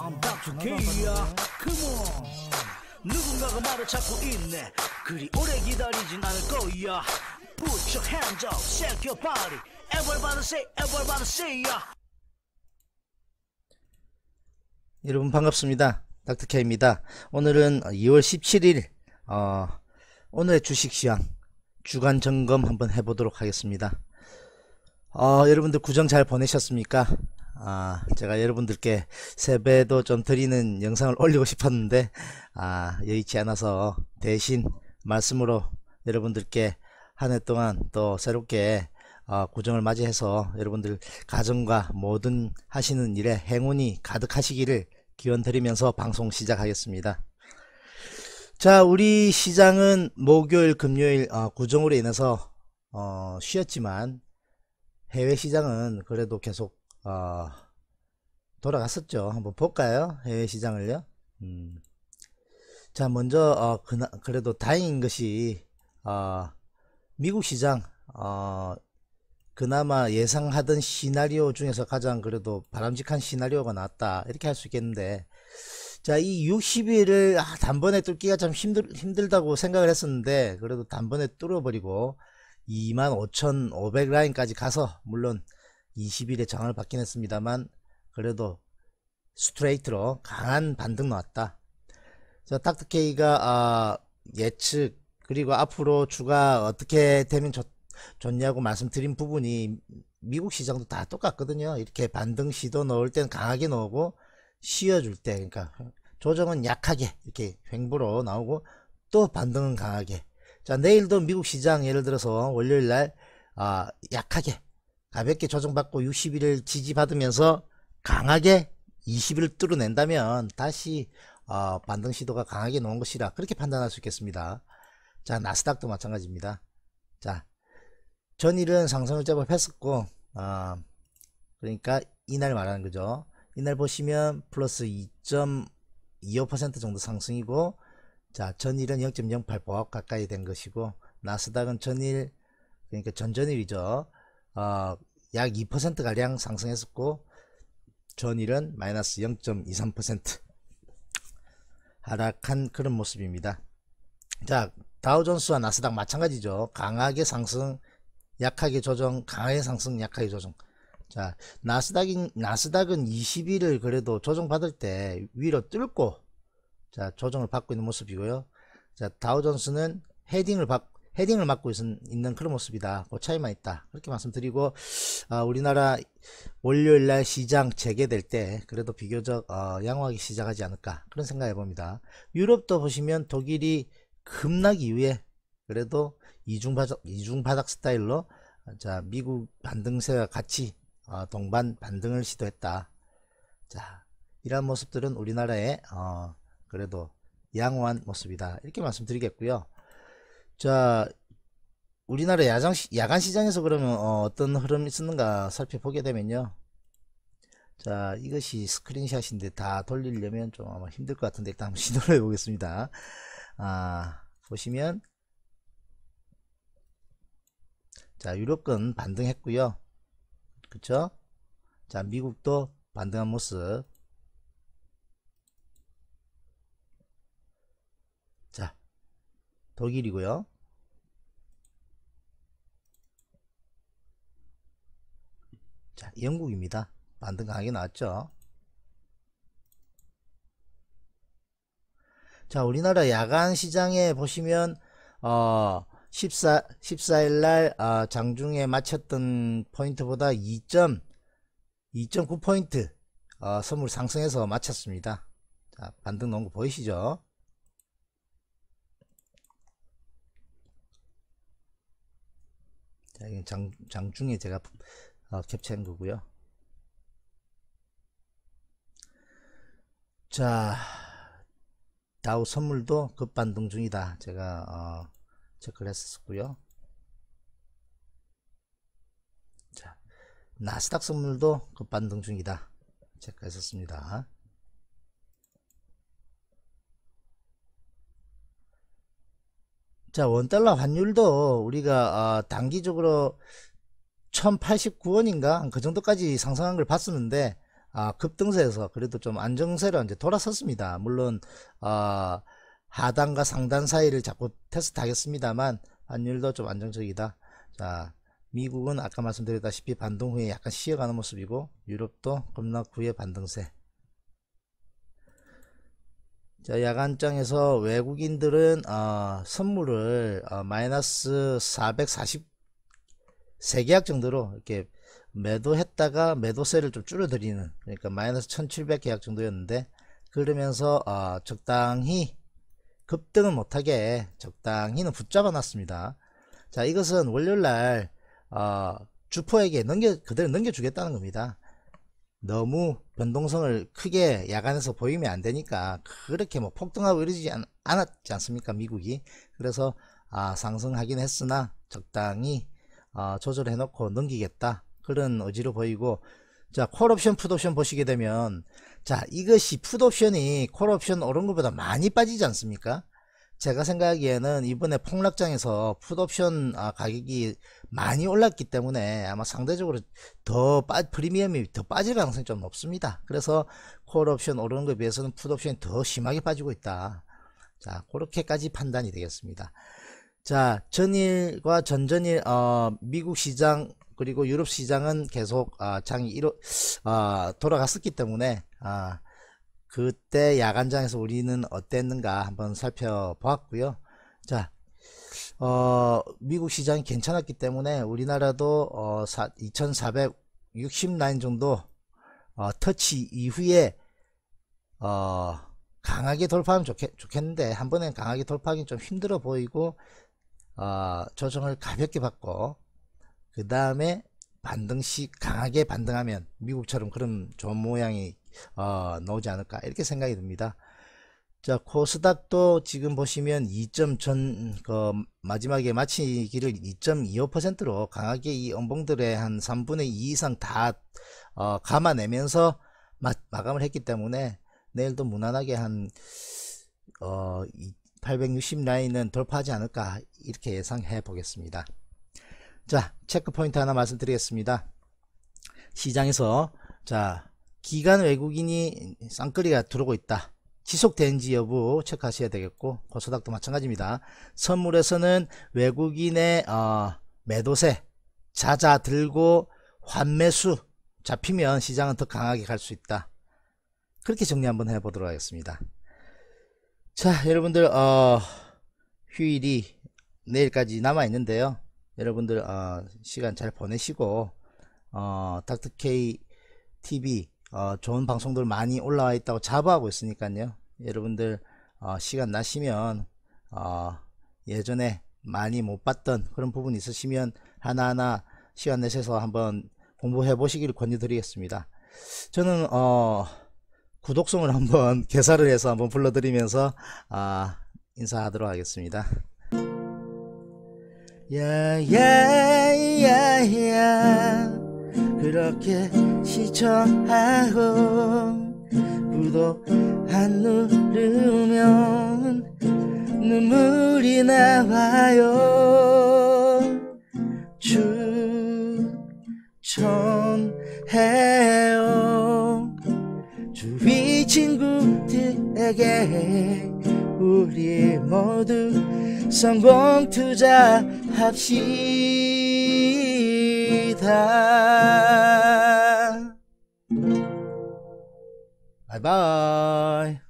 I'm b a k Come on. 누군가가 말을 찾고 있네. 그리 오래 기다리진 않을 거야. Put your hands up, shake your body. Everybody say, everybody say, yeah. 여러분 반갑습니다. 닥터케입니다. 오늘은 2월 17일 어, 오늘의 주식시황 주간 점검 한번 해보도록 하겠습니다. 어, 여러분들 구정 잘 보내셨습니까? 아, 제가 여러분들께 세배도 좀 드리는 영상을 올리고 싶었는데 아, 여의치 않아서 대신 말씀으로 여러분들께 한 해 동안 또 새롭게 어, 고정을 맞이해서 여러분들 가정과 모든 하시는 일에 행운이 가득하시기를 기원 드리면서 방송 시작하겠습니다. 자, 우리 시장은 목요일, 금요일 어, 고정으로 인해서 어, 쉬었지만 해외 시장은 그래도 계속 어, 돌아갔었죠. 한번 볼까요? 해외 시장을요. 음. 자, 먼저 어, 그나, 그래도 다행인 것이 어, 미국 시장 어, 그나마 예상하던 시나리오 중에서 가장 그래도 바람직한 시나리오가 나왔다 이렇게 할 수 있겠는데 자이 60일을 아, 단번에 뚫기가 참 힘들, 힘들다고 생각을 했었는데 그래도 단번에 뚫어버리고 25,500 라인까지 가서 물론 20일에 장을 받긴 했습니다만 그래도 스트레이트로 강한 반등 나왔다. 자, 닥터케이가 어, 예측 그리고 앞으로 주가 어떻게 되면 좋, 좋냐고 말씀드린 부분이 미국 시장도 다 똑같거든요. 이렇게 반등 시도 넣을 땐 강하게 넣고 쉬어줄 때 그러니까 조정은 약하게 이렇게 횡보로 나오고 또 반등은 강하게 자 내일도 미국 시장 예를 들어서 월요일날 아 약하게 가볍게 조정받고 60일을 지지받으면서 강하게 20일을 뚫어낸다면 다시 어, 반등 시도가 강하게 놓은 것이라 그렇게 판단할 수 있겠습니다. 자 나스닥도 마찬가지입니다. 자 전일은 상승을 제법 했었고 어, 그러니까 이날 말하는 거죠. 이날 보시면 플러스 2.25% 정도 상승이고 자 전일은 0.08 가까이 된 것이고 나스닥은 전일 그러니까 전전일이죠. 어, 약 2%가량 상승했었고 전일은 마이너스 0.23% 하락한 그런 모습입니다. 자 다우존스와 나스닥 마찬가지죠. 강하게 상승, 약하게 조정, 강하게 상승, 약하게 조정. 자 나스닥인 나스닥은 20일을 그래도 조정 받을 때 위로 뚫고 자 조정을 받고 있는 모습이고요. 자 다우존스는 헤딩을 받고 헤딩을 맡고 있는, 그런 모습이다. 그 차이만 있다. 그렇게 말씀드리고 어, 우리나라 월요일날 시장 재개될 때 그래도 비교적 어, 양호하게 시작하지 않을까 그런 생각해 봅니다. 유럽도 보시면 독일이 급락 이후에 그래도 이중바닥, 이중바닥 스타일로 자 미국 반등세와 같이 어, 동반 반등을 시도했다. 자 이러한 모습들은 우리나라의 어, 그래도 양호한 모습이다 이렇게 말씀드리겠고요. 자, 우리나라 야장, 야간 시장에서 그러면 어, 떤 흐름이 있었는가 살펴보게 되면요. 자, 이것이 스크린샷인데 다 돌리려면 좀 아마 힘들 것 같은데 일단 한번 시도를 해보겠습니다. 아, 보시면 자, 유럽권 반등했고요. 그쵸? 자, 미국도 반등한 모습. 자, 독일이고요. 자, 영국입니다. 만든 강하게 나왔죠. 자, 우리나라 야간 시장에 보시면 어 14, 14일 날 어, 장중에 마쳤던 포인트보다 2. 2.9포인트 어, 선물 상승해서 마쳤습니다. 자, 반등 놓은 거 보이시죠? 자, 이건 장, 장중에 제가 어, 아, 겹치는 거고요 자 다우 선물도 급반등 중이다 제가 어, 체크를 했었고요 자 나스닥 선물도 급반등 중이다 체크했었습니다 자 원달러 환율도 우리가 어, 단기적으로 1089원인가 그 정도까지 상승한 걸 봤었는데 아, 급등세에서 그래도 좀 안정세로 이제 돌아섰습니다. 물론 아, 하단과 상단 사이를 자꾸 테스트하겠습니다만 환율도 좀 안정적이다. 자, 미국은 아까 말씀드렸다시피 반동 후에 약간 쉬어가는 모습이고 유럽도 급락 후에 반등세. 자, 야간장에서 외국인들은 어, 선물을 어, 마이너스 440세 계약 정도로 이렇게 매도했다가 매도세를 좀 줄여드리는 그러니까 마이너스 1700 계약 정도였는데 그러면서 어, 적당히 급등은 못하게 적당히는 붙잡아 놨습니다. 자 이것은 월요일날 어, 아, 주포에게 넘겨 그대로 넘겨주겠다는 겁니다. 너무 변동성을 크게 야간에서 보이면 안 되니까 그렇게 뭐 폭등하고 이러지 않, 않았지 않습니까 미국이 그래서 아, 상승하긴 했으나 적당히 어, 조절해 놓고 넘기겠다 그런 의지로 보이고 자 콜옵션 푸드옵션 보시게 되면 자 이것이 푸드옵션이 콜옵션 오른 것보다 많이 빠지지 않습니까 제가 생각하기에는 이번에 폭락장에서 푸드옵션 아, 가격이 많이 올랐기 때문에 아마 상대적으로 더 빠, 프리미엄이 더 빠질 가능성이 좀 높습니다. 그래서 콜옵션 오르는 것에 비해서는 푸드옵션이더 심하게 빠지고 있다. 자 그렇게까지 판단이 되겠습니다. 자, 전일과 전전일 어, 미국 시장 그리고 유럽 시장은 계속 어, 장이 이로, 어, 아, 돌아갔었기 때문에 아, 그때 야간장에서 우리는 어땠는가 한번 살펴보았고요. 자, 어, 미국 시장이 괜찮았기 때문에 우리나라도 어, 2,460 라인 정도 어, 터치 이후에 어, 강하게 돌파하면 좋겠, 좋겠는데 한번에 강하게 돌파하기 좀 힘들어 보이고 어, 조정을 가볍게 받고 그 다음에 반등시 강하게 반등하면 미국처럼 그런 좋은 모양이 어, 나오지 않을까 이렇게 생각이 듭니다. 자 코스닥도 지금 보시면 2.1그 마지막에 마치기를 2.25%로 강하게 이 엄봉들의 한 3분의 2 이상 다 어, 감아내면서 마, 마감을 했기 때문에 내일도 무난하게 한 어, 860 라인은 돌파하지 않을까 이렇게 예상해 보겠습니다. 자 체크 포인트 하나 말씀드리겠습니다. 시장에서 자 기간 외국인이 쌍끌이가 들어오고 있다. 지속된지 여부 체크하셔야 되겠고 고소닥도 마찬가지입니다. 선물에서는 외국인의 어, 매도세 자자 들고 환매수 잡히면 시장은 더 강하게 갈 수 있다. 그렇게 정리 한번 해보도록 하겠습니다. 자 여러분들 어, 휴일이 내일까지 남아 있는데요 여러분들 어, 시간 잘 보내시고 어, 닥터 k TV 어, 좋은 방송들 많이 올라와 있다고 자부하고 있으니까요 여러분들 어, 시간 나시면 어, 예전에 많이 못 봤던 그런 부분 있으시면 하나하나 시간 내셔서 한번 공부해 보시길 권유드리겠습니다 저는 어 구독송을 한번 개사를 해서 한번 불러드리면서 아, 인사하도록 하겠습니다. 야야야야 그렇게 시청하고 구독 안 누르면 눈물이 나와요 모두 성공 투자합시다 바이바이